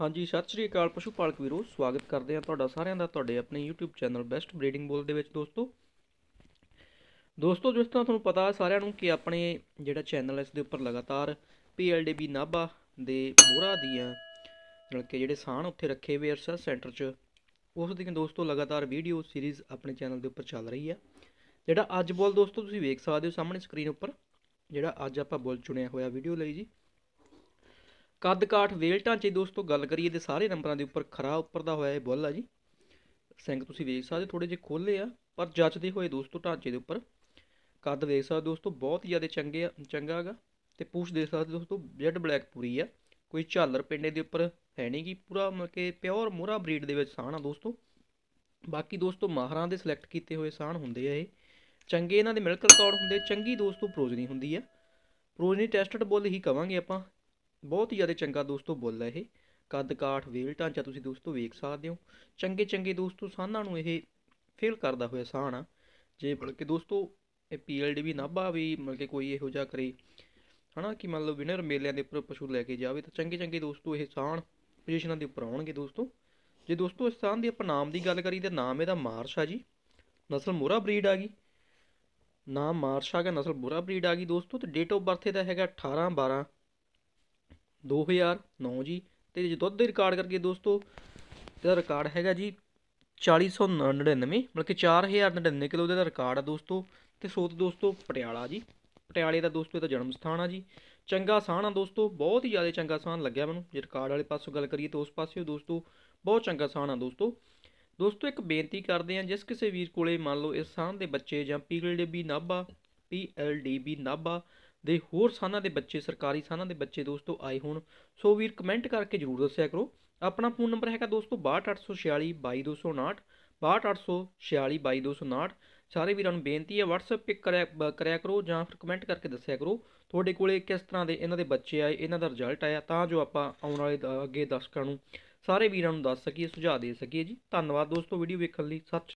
ਹਾਂਜੀ ਸਤਿ ਸ਼੍ਰੀ ਅਕਾਲ ਪਸ਼ੂ ਪਾਲਕ ਵੀਰੋ ਸਵਾਗਤ ਕਰਦੇ ਹਾਂ ਤੁਹਾਡਾ ਸਾਰਿਆਂ ਦਾ ਤੁਹਾਡੇ ਆਪਣੇ YouTube ਚੈਨਲ ਬੈਸਟ ਬਰੀਡਿੰਗ ਬੋਲ ਦੇ ਵਿੱਚ ਦੋਸਤੋ ਦੋਸਤੋ ਜਿਸ ਤਰ੍ਹਾਂ ਤੁਹਾਨੂੰ ਪਤਾ ਸਾਰਿਆਂ ਨੂੰ ਕਿ ਆਪਣੇ ਜਿਹੜਾ ਚੈਨਲ ਇਸ ਦੇ ਉੱਪਰ ਲਗਾਤਾਰ PLDB ਨਾਭਾ ਦੇ ਮੋਹਰਾ ਦੀਆਂ ਲੜਕੇ ਜਿਹੜੇ ਸਾਹਣ ਉੱਥੇ ਰੱਖੇ ਹੋਏ ਅਰਸਾ ਸੈਂਟਰ 'ਚ ਉਸ ਦੀਆਂ ਦੋਸਤੋ ਲਗਾਤਾਰ ਵੀਡੀਓ ਸੀਰੀਜ਼ ਆਪਣੇ ਚੈਨਲ ਦੇ ਉੱਪਰ ਚੱਲ ਰਹੀ ਹੈ ਜਿਹੜਾ ਅੱਜ ਬੋਲ ਦੋਸਤੋ ਤੁਸੀਂ ਵੇਖ ਸਕਦੇ ਹੋ ਸਾਹਮਣੇ ਸਕਰੀਨ ਉੱਪਰ ਜਿਹੜਾ ਅੱਜ ਆਪਾਂ ਬੋਲ ਚੁਣਿਆ ਹੋਇਆ ਵੀਡੀਓ ਲਈ ਜੀ ਕੱਦ ਕਾਠ ਵੇਲ ਢਾਂਚੇ ਦੋਸਤੋ ਗੱਲ ਕਰੀਏ ਤੇ ਸਾਰੇ ਨੰਬਰਾਂ ਦੇ ਉੱਪਰ ਖਰਾ ਉੱਪਰ ਦਾ ਹੋਇਆ ਇਹ ਬੁੱਲ ਆ ਜੀ ਸਿੰਘ ਤੁਸੀਂ ਵੇਖ ਸਕਦੇ ਥੋੜੇ ਜਿਹਾ ਖੋਲੇ ਆ ਪਰ ਜੱਜਦੇ ਹੋਏ ਦੋਸਤੋ ਢਾਂਚੇ ਦੇ ਉੱਪਰ ਕੱਦ ਵੇਖ ਸਕਦੇ ਦੋਸਤੋ ਬਹੁਤ ਜ਼ਿਆਦਾ ਚੰਗੇ ਆ ਚੰਗਾ ਹੈਗਾ ਤੇ ਪੂਛ ਦੇਖ ਸਕਦੇ ਦੋਸਤੋ ਜੈਡ ਬਲੈਕ ਪੂਰੀ ਆ ਕੋਈ ਝਾਲਰ ਪਿੰਡੇ ਦੇ ਉੱਪਰ ਹੈ ਨਹੀਂ ਕਿ ਪੂਰਾ ਮਤਲਬ ਕਿ ਪਿਓਰ ਮੋਰਾ ਬਰੀਡ ਦੇ ਵਿੱਚ ਸਾਣ ਆ ਦੋਸਤੋ ਬਾਕੀ ਦੋਸਤੋ ਮਾਹਰਾਂ ਦੇ ਸਿਲੈਕਟ ਕੀਤੇ ਹੋਏ ਸਾਣ ਹੁੰਦੇ ਆ ਇਹ ਚੰਗੇ ਇਹਨਾਂ ਦੇ ਮਿਲਕ ਰਿਕਾਰਡ ਹੁੰਦੇ ਚੰਗੀ ਦੋਸਤੋ ਪ੍ਰੋਜਨੀ ਹੁੰਦੀ ਆ ਪ੍ਰੋਜਨੀ ਟੈਸਟਡ ਬੁੱਲ ਹੀ ਕਵਾਂਗੇ ਆਪਾਂ ਬਹੁਤ ਹੀ ਜ਼ਿਆਦਾ ਚੰਗਾ ਦੋਸਤੋ ਬੁੱਲ ਹੈ ਇਹ ਕੱਦ ਕਾਠ ਵੇਲ ਢਾਂਚਾ ਤੁਸੀਂ ਦੋਸਤੋ ਵੇਖ ਸਕਦੇ ਹੋ ਚੰਗੇ ਚੰਗੇ ਦੋਸਤੋ ਸਾਨਾਂ ਨੂੰ ਇਹ ਫੇਲ ਕਰਦਾ ਹੋਇਆ ਸਾਨ ਆ ਜੇ ਬਲਕਿ ਦੋਸਤੋ ਇਹ ਪੀਐਲਡੀ ਵੀ ਨਾਭਾ ਵੀ ਮਤਲਬ ਕਿ ਕੋਈ ਇਹੋ ਜਿਹਾ ਕਰੇ ਹਨਾ ਕਿ ਮਤਲਬ ਵਿਨਰ ਮੇਲਿਆਂ ਦੇ ਉੱਪਰ ਪਸ਼ੂ ਲੈ ਕੇ ਜਾਵੇ ਤਾਂ ਚੰਗੇ ਚੰਗੇ ਦੋਸਤੋ ਇਹ ਸਾਨ ਪੋਜੀਸ਼ਨਾਂ ਦੇ ਉੱਪਰ ਆਉਣਗੇ ਦੋਸਤੋ ਜੇ ਦੋਸਤੋ ਇਸ ਸਾਨ ਦੀ ਆਪਾਂ ਨਾਮ ਦੀ ਗੱਲ ਕਰੀ ਤਾਂ ਨਾਮ ਇਹਦਾ ਮਾਰਸ਼ਾ ਜੀ ਨਸਲ ਮੋਰਾ ਬਰੀਡ ਆ ਗਈ ਨਾਮ ਮਾਰਸ਼ਾ ਦਾ ਨਸਲ ਬੁਰਾ ਬਰੀਡ ਆ ਗਈ ਦੋਸਤੋ ਤੇ ਡੇਟ ਆਫ ਬਰਥ ਇਹਦਾ ਹੈਗਾ 18 12 2009 ਜੀ ਤੇ ਜੇ ਦੁੱਧ ਦੇ ਰਿਕਾਰਡ ਕਰਕੇ ਦੋਸਤੋ ਇਹਦਾ ਰਿਕਾਰਡ ਹੈਗਾ ਜੀ 4099 ਮਤਲਬ ਕਿ 4099 ਕਿਲੋ ਦਾ ਰਿਕਾਰਡ ਆ ਦੋਸਤੋ ਤੇ ਸੋਤ ਦੋਸਤੋ ਪਟਿਆਲਾ ਜੀ ਪਟਿਆਲੇ ਦਾ ਦੋਸਤੋ ਇਹਦਾ ਜਨਮ ਸਥਾਨ ਆ ਜੀ ਚੰਗਾ ਸਾਹਣ ਆ ਦੋਸਤੋ ਬਹੁਤ ਹੀ ਜ਼ਿਆਦਾ ਚੰਗਾ ਸਾਹਣ ਲੱਗਿਆ ਮੈਨੂੰ ਜੇ ਰਿਕਾਰਡ ਵਾਲੇ ਪਾਸੋਂ ਗੱਲ ਕਰੀਏ ਤਾਂ ਉਸ ਪਾਸੇ ਦੋਸਤੋ ਬਹੁਤ ਚੰਗਾ ਸਾਹਣ ਆ ਦੋਸਤੋ ਦੋਸਤੋ ਇੱਕ ਬੇਨਤੀ ਕਰਦੇ ਆ ਜਿਸ ਕਿਸੇ ਵੀਰ ਕੋਲੇ ਮੰਨ ਲਓ ਇਸ ਸਾਹਣ ਦੇ ਬੱਚੇ ਜਾਂ ਪੀਐਲਡੀਬੀ ਨਾਭਾ ਪੀਐਲਡੀਬੀ ਨਾਭਾ ਦੇ ਹੋਰ ਸਾਨਾਂ ਦੇ ਬੱਚੇ ਸਰਕਾਰੀ ਸਾਨਾਂ ਦੇ ਬੱਚੇ ਦੋਸਤੋ ਆਏ ਹੋਣ ਸੋ ਵੀਰ ਕਮੈਂਟ ਕਰਕੇ ਜਰੂਰ ਦੱਸਿਆ ਕਰੋ ਆਪਣਾ ਫੋਨ ਨੰਬਰ ਹੈਗਾ ਦੋਸਤੋ 6286 2259 6286422259 ਸਾਰੇ ਵੀਰਾਂ ਨੂੰ ਬੇਨਤੀ ਹੈ WhatsApp ਪਿਕ ਕਰਿਆ ਕਰਿਆ ਕਰੋ ਜਾਂ ਫਿਰ ਕਮੈਂਟ ਕਰਕੇ ਦੱਸਿਆ ਕਰੋ ਤੁਹਾਡੇ ਕੋਲੇ ਕਿਸ ਤਰ੍ਹਾਂ ਦੇ ਇਹਨਾਂ ਦੇ ਬੱਚੇ ਆਏ ਇਹਨਾਂ ਦਾ ਰਿਜ਼ਲਟ ਆਇਆ ਤਾਂ ਜੋ ਆਪਾਂ ਆਉਣ ਵਾਲੇ ਅੱਗੇ ਦਰਸ਼ਕਾਂ ਨੂੰ ਸਾਰੇ ਵੀਰਾਂ ਨੂੰ ਦੱਸ ਸਕੀਏ ਸੁਝਾਅ ਦੇ ਸਕੀਏ ਜੀ ਧੰਨਵਾਦ ਦੋਸਤੋ ਵੀਡੀਓ ਵੇਖਣ ਲਈ ਸਤਿ